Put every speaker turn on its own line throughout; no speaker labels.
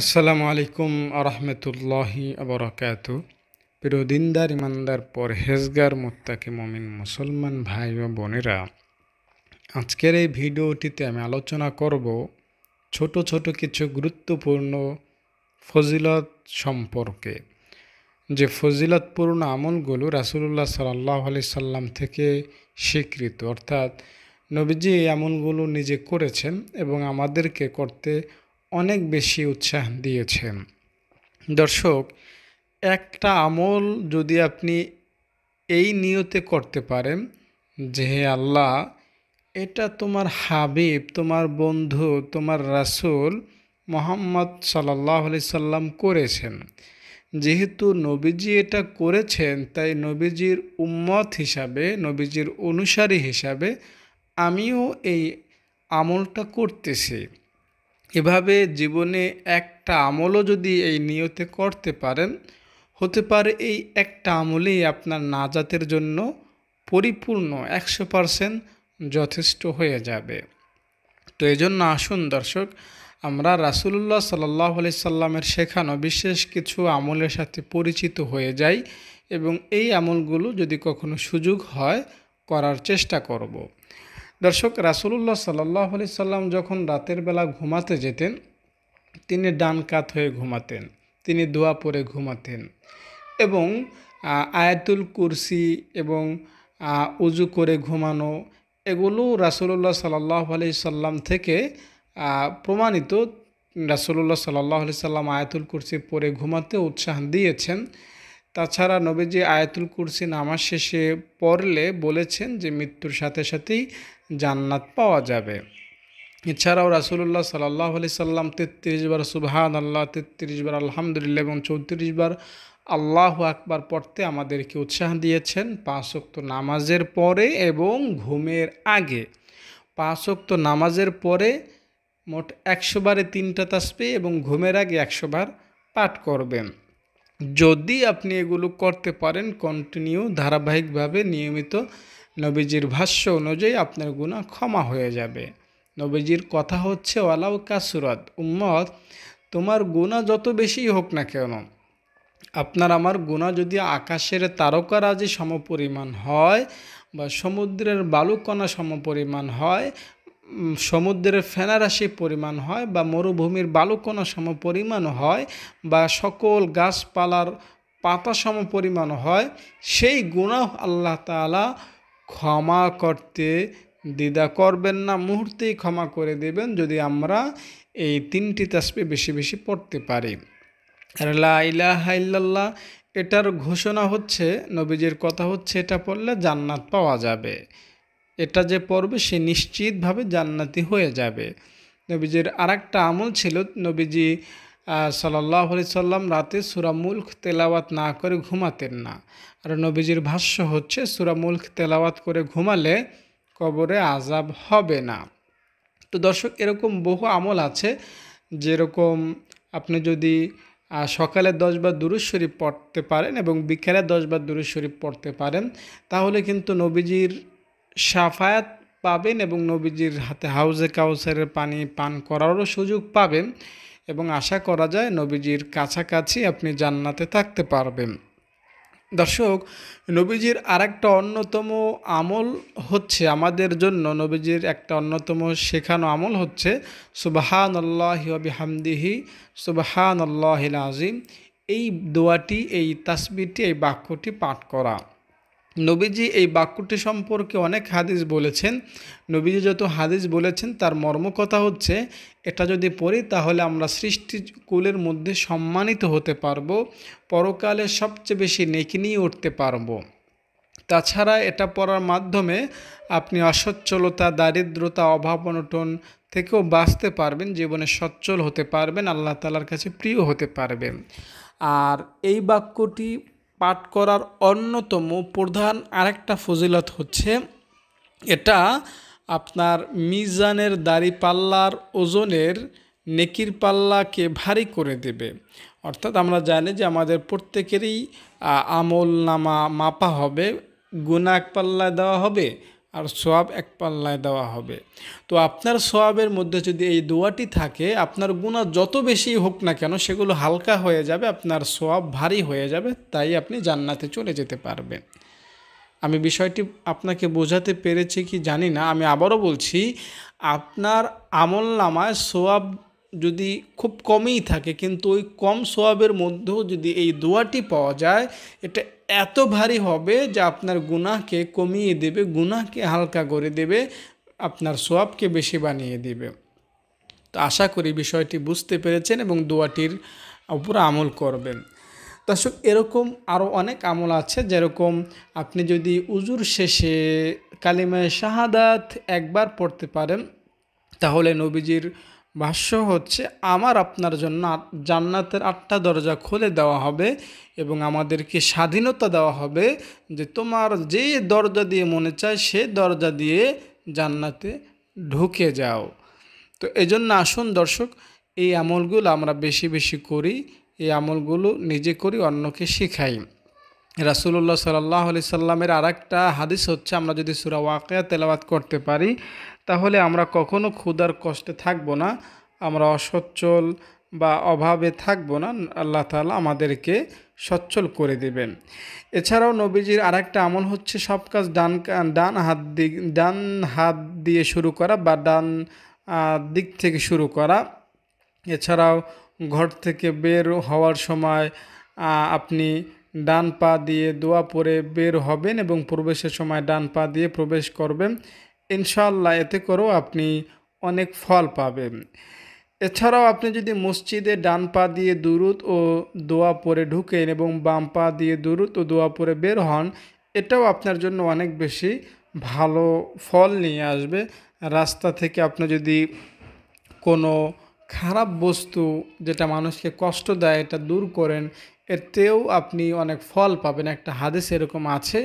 আসসালামু আলাইকুম আরহামতুল্লাহি আবরকাত প্রিয় দিনদার ইমানদার পর হেজগার মোত্তাকে মমিন মুসলমান ভাই ও বোনেরা আজকের এই ভিডিওটিতে আমি আলোচনা করব ছোট ছোট কিছু গুরুত্বপূর্ণ ফজিলত সম্পর্কে যে ফজিলতপূর্ণ আমলগুলো রাসুলুল্লাহ সাল্লাহ আলি সাল্লাম থেকে স্বীকৃত অর্থাৎ নবীজি এই আমলগুলো নিজে করেছেন এবং আমাদেরকে করতে অনেক বেশি উৎসাহ দিয়েছেন দর্শক একটা আমল যদি আপনি এই নিয়তে করতে পারেন যে হে আল্লাহ এটা তোমার হাবিব তোমার বন্ধু তোমার রাসুল মোহাম্মদ সাল্লাহ আলি সাল্লাম করেছেন যেহেতু নবীজি এটা করেছেন তাই নবীজির উম্মত হিসাবে নবীজির অনুসারী হিসাবে আমিও এই আমলটা করতেছি এভাবে জীবনে একটা আমলও যদি এই নিয়তে করতে পারেন হতে পারে এই একটা আমলেই আপনার নাজাতের জন্য পরিপূর্ণ একশো পারসেন্ট যথেষ্ট হয়ে যাবে তো এই জন্য আসুন দর্শক আমরা রাসুলুল্লাহ সাল্লাহ আলি সাল্লামের শেখানো বিশেষ কিছু আমলের সাথে পরিচিত হয়ে যাই এবং এই আমলগুলো যদি কখনো সুযোগ হয় করার চেষ্টা করব। দর্শক রাসুলুল্লাহ সাল্লাহ আলি সাল্লাম যখন রাতের বেলা ঘুমাতে যেতেন তিনি ডান কাত হয়ে ঘুমাতেন তিনি দোয়া পরে ঘুমাতেন এবং আয়াতুল কুরসি এবং উজু করে ঘুমানো এগুলো রাসুলুল্লাহ সাল্লাহ আলি সাল্লাম থেকে প্রমাণিত রাসুলুল্লাহ সাল্লাহ আলি সাল্লাম আয়াতুল কুরসি পরে ঘুমাতে উৎসাহ দিয়েছেন তাছাড়া নবীজি আয়াতুল কুরসি নামাজ শেষে পড়লে বলেছেন যে মৃত্যুর সাথে সাথেই জান্নাত পাওয়া যাবে এছাড়াও রাসুলুল্লাহ সাল্লাহ আলি সাল্লাম তেত্রিশ বার সুবাহান আল্লাহ তেত্রিশ বার আলহামদুলিল্লাহ এবং চৌত্রিশ বার আল্লাহ আকবার পড়তে আমাদেরকে উৎসাহ দিয়েছেন পাঁচক্ত নামাজের পরে এবং ঘুমের আগে পাঁচক্ত নামাজের পরে মোট একশো বারে তিনটা তাসপি এবং ঘুমের আগে একশো বার পাঠ করবেন যদি আপনি এগুলো করতে পারেন কন্টিনিউ ধারাবাহিকভাবে নিয়মিত নবীজির ভাষ্য অনুযায়ী আপনার গুণা ক্ষমা হয়ে যাবে নবীজির কথা হচ্ছে ওয়ালাউ কাসুরত উম্মত তোমার গুণা যত বেশি হোক না কেন আপনার আমার গুণা যদি আকাশের তারকারাজি সমপরিমাণ হয় বা সমুদ্রের বালুকণা সমপরিমাণ হয় সমুদ্রের ফেনারাশি পরিমাণ হয় বা মরুভূমির বালুকণা সমপরিমাণ হয় বা সকল গাছপালার পাতা সমপরিমাণ হয় সেই গুণা আল্লাহ তালা ক্ষমা করতে দ্বিধা করবেন না মুহূর্তেই ক্ষমা করে দেবেন যদি আমরা এই তিনটি তাসবি বেশি বেশি পড়তে পারি আর লাইলাহাইল্লাহ এটার ঘোষণা হচ্ছে নবীজির কথা হচ্ছে এটা পড়লে জান্নাত পাওয়া যাবে এটা যে পড়বে সে নিশ্চিতভাবে জান্নাতি হয়ে যাবে নবীজির আর একটা আমল ছিল নবীজি সাল্লাহ সাল্লাম রাতে সুরামুলখ তেলাওয়াত না করে ঘুমাতেন না আর নবীজির ভাষ্য হচ্ছে সুরামুলখ তেলাওয়াত করে ঘুমালে কবরে আজাব হবে না তো দর্শক এরকম বহু আমল আছে যেরকম আপনি যদি সকালে দশবার দুরুজ শরীফ পড়তে পারেন এবং বিকেলে দশবার দূর শরীফ পড়তে পারেন তাহলে কিন্তু নবীজির সাফায়াত পাবেন এবং নবীজির হাতে হাউজে কাউসারের পানি পান করারও সুযোগ পাবেন এবং আশা করা যায় নবীজির কাছাকাছি আপনি জান্নাতে থাকতে পারবেন দর্শক নবীজির আরেকটা অন্যতম আমল হচ্ছে আমাদের জন্য নবীজির একটা অন্যতম শেখানো আমল হচ্ছে সুবাহান আল্লাহবি হামদিহি সুবাহান আল্লাহিল আজিম এই দোয়াটি এই তাসবিরটি এই বাক্যটি পাঠ করা নবীজি এই বাক্যটি সম্পর্কে অনেক হাদিস বলেছেন নবীজি যত হাদিস বলেছেন তার মর্মকথা হচ্ছে এটা যদি পড়ি তাহলে আমরা সৃষ্টিকুলের মধ্যে সম্মানিত হতে পারবো পরকালে সবচেয়ে বেশি নেকি নিয়ে উঠতে পারব তাছাড়া এটা পড়ার মাধ্যমে আপনি অসচ্ছলতা দারিদ্রতা অভাব অনটন থেকেও বাঁচতে পারবেন জীবনে সচ্ছল হতে পারবেন আল্লাহ তালার কাছে প্রিয় হতে পারবেন আর এই বাক্যটি পাঠ করার অন্যতম প্রধান আরেকটা ফজিলত হচ্ছে এটা আপনার মিজানের দাড়ি পাল্লার ওজনের নেকির পাল্লাকে ভারী করে দেবে অর্থাৎ আমরা জানি যে আমাদের প্রত্যেকেরই আমল নামা মাপা হবে গুণাক পাল্লা দেওয়া হবে আর সোয়াব এক পাল্লায় দেওয়া হবে তো আপনার সোয়াবের মধ্যে যদি এই দোয়াটি থাকে আপনার গুণা যত বেশি হোক না কেন সেগুলো হালকা হয়ে যাবে আপনার সোয়াব ভারী হয়ে যাবে তাই আপনি জান্নাতে চলে যেতে পারবেন আমি বিষয়টি আপনাকে বোঝাতে পেরেছি কি জানি না আমি আবারও বলছি আপনার আমল নামায় সোয়াব যদি খুব কমই থাকে কিন্তু ওই কম সোয়াবের মধ্যেও যদি এই দোয়াটি পাওয়া যায় এটা এত ভারী হবে যে আপনার গুনাহকে কমিয়ে দেবে গুনাহকে হালকা করে দেবে আপনার সোয়াবকে বেশি বানিয়ে দেবে তো আশা করি বিষয়টি বুঝতে পেরেছেন এবং দোয়াটির উপর আমল করবেন দর্শক এরকম আরও অনেক আমল আছে যেরকম আপনি যদি উজুর শেষে কালিমায় শাহাদাত একবার পড়তে পারেন তাহলে নবীজির ভাষ্য হচ্ছে আমার আপনার জন্য জান্নাতের আটটা দরজা খুলে দেওয়া হবে এবং আমাদেরকে স্বাধীনতা দেওয়া হবে যে তোমার যে দরজা দিয়ে মনে চায় সে দরজা দিয়ে জান্নাতে ঢুকে যাও তো এজন্য আসুন দর্শক এই আমলগুলো আমরা বেশি বেশি করি এই আমলগুলো নিজে করি অন্যকে শেখাই রাসুল্লাহ সাল্লাহ আলি সাল্লামের আর একটা হাদিস হচ্ছে আমরা যদি সুরা ওয়াকিয়া তেলাবাত করতে পারি তাহলে আমরা কখনও ক্ষুদার কষ্টে থাকবো না আমরা অসচ্ছল বা অভাবে থাকবো না আল্লাহ তালা আমাদেরকে সচ্ছল করে দেবেন এছাড়াও নবীজির আরেকটা আমল হচ্ছে সব কাজ ডান ডান হাত দিক ডান হাত দিয়ে শুরু করা বা ডান দিক থেকে শুরু করা এছাড়াও ঘর থেকে বের হওয়ার সময় আপনি ডান পা দিয়ে দোয়া পরে বের হবেন এবং প্রবেশের সময় ডান পা দিয়ে প্রবেশ করবেন ইনশাল্লাহ এতে করেও আপনি অনেক ফল পাবেন এছাড়াও আপনি যদি মসজিদে ডান পা দিয়ে দুরুত ও দোয়া পরে ঢুকেন এবং বাম পা দিয়ে দুরুত ও দোয়া পরে বের হন এটাও আপনার জন্য অনেক বেশি ভালো ফল নিয়ে আসবে রাস্তা থেকে আপনি যদি কোনো খারাপ বস্তু যেটা মানুষকে কষ্ট দেয় এটা দূর করেন এর আপনি অনেক ফল পাবেন একটা হাদিস এরকম আছে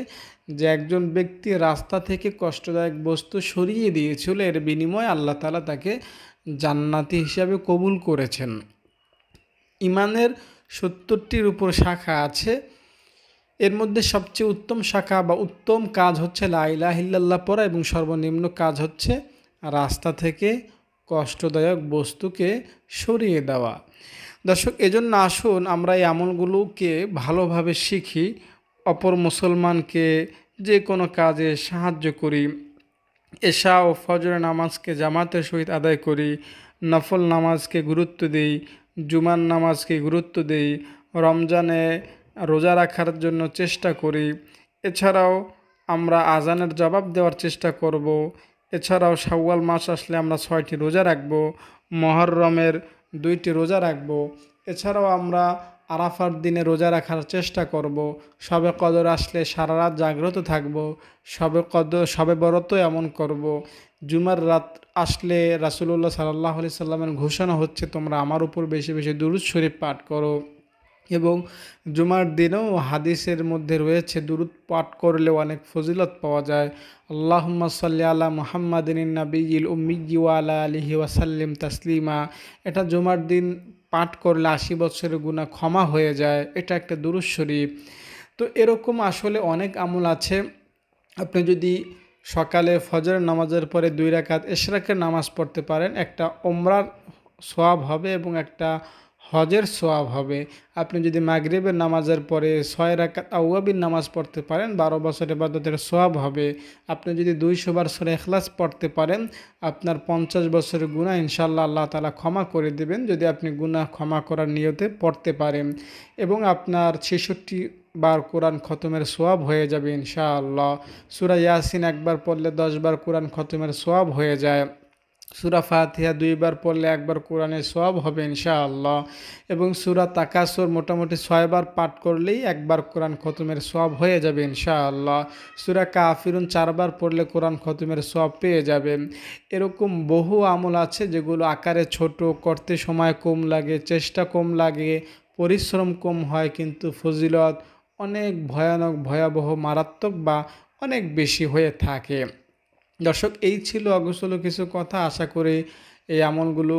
যে একজন ব্যক্তি রাস্তা থেকে কষ্টদায়ক বস্তু সরিয়ে দিয়েছিল এর বিনিময়ে আল্লাহ তালা তাকে জান্নাতি হিসাবে কবুল করেছেন ইমানের সত্তরটির উপর শাখা আছে এর মধ্যে সবচেয়ে উত্তম শাখা বা উত্তম কাজ হচ্ছে লাইলাহিল্লাল্লাহ পড়া এবং সর্বনিম্ন কাজ হচ্ছে রাস্তা থেকে কষ্টদায়ক বস্তুকে সরিয়ে দেওয়া দর্শক এজন্য আসুন আমরা এই আমলগুলোকে ভালোভাবে শিখি অপর মুসলমানকে যে কোনো কাজে সাহায্য করি এশা ও ফজর নামাজকে জামাতের সহিত আদায় করি নফল নামাজকে গুরুত্ব দিই জুমান নামাজকে গুরুত্ব দিই রমজানে রোজা রাখার জন্য চেষ্টা করি এছাড়াও আমরা আজানের জবাব দেওয়ার চেষ্টা করব এছাড়াও শাওয়াল মাস আসলে আমরা ছয়টি রোজা রাখব মহরমের দুইটি রোজা রাখব এছাড়াও আমরা আরাফার দিনে রোজা রাখার চেষ্টা করব সবে কদর আসলে সারা রাত জাগ্রত থাকব সবে কদর সবে বরত এমন করব জুমার রাত আসলে রাসুলুল্লাহ সাল্লাহ আলি সাল্লামের ঘোষণা হচ্ছে তোমরা আমার উপর বেশি বেশি দুরুদ শরীফ পাঠ করো এবং জুমার দিনেও হাদিসের মধ্যে রয়েছে দূরত পাঠ করলে অনেক ফজিলত পাওয়া যায় আল্লাহ সাল্লি আলা মোহাম্মদিন নবীল উম্মিজি আলা আলহি ওয়াসাল্লিম তাসলিমা এটা জুমার দিন পাঠ করলে আশি বছরের গুণা ক্ষমা হয়ে যায় এটা একটা দুরুদ শরীফ তো এরকম আসলে অনেক আমল আছে আপনি যদি সকালে ফজর নামাজের পরে দুই রাকাত এশরাকের নামাজ পড়তে পারেন একটা ওমরার সোয়াব হবে এবং একটা হজের সোয়াব হবে আপনি যদি মাগরীবের নামাজের পরে ছয় রাকাত আউয়াবির নামাজ পড়তে পারেন বারো বছরের বাদতের সোয়াব হবে আপনি যদি দুইশোবার সরে এখলাস পড়তে পারেন আপনার পঞ্চাশ বছরের গুণা ইনশাল্লাহ আল্লাহ তালা ক্ষমা করে দেবেন যদি আপনি গুণা ক্ষমা করার নিয়তে পড়তে পারেন এবং আপনার ছেষট্টি বার কোরআন খতমের সোয়াব হয়ে যাবে ইনশাআল্লাহ সুরা ইয়াসিন একবার পড়লে দশবার কোরআন খতমের সোয়াব হয়ে যায় সুরা ফাতিহা দুইবার পড়লে একবার কোরআনে সব হবে ইনশাআল্লাহ এবং সুরা তাকাসুর মোটামুটি ছয়বার পাঠ করলেই একবার কোরআন খতমের সব হয়ে যাবে ইনশাআল্লাহ সুরা কাফিরুন চারবার পড়লে কোরআন খতমের সব পেয়ে যাবেন এরকম বহু আমল আছে যেগুলো আকারে ছোট করতে সময় কম লাগে চেষ্টা কম লাগে পরিশ্রম কম হয় কিন্তু ফজিলত অনেক ভয়ানক ভয়াবহ মারাত্মক বা অনেক বেশি হয়ে থাকে দর্শক এই ছিল অগোছলো কিছু কথা আশা করে এই আমলগুলো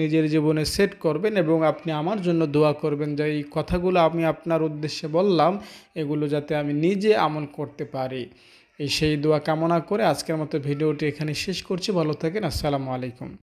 নিজের জীবনে সেট করবেন এবং আপনি আমার জন্য দোয়া করবেন যে এই কথাগুলো আমি আপনার উদ্দেশ্যে বললাম এগুলো যাতে আমি নিজে আমল করতে পারি এই সেই দোয়া কামনা করে আজকের মতো ভিডিওটি এখানে শেষ করছি ভালো থাকেন আসসালামু আলাইকুম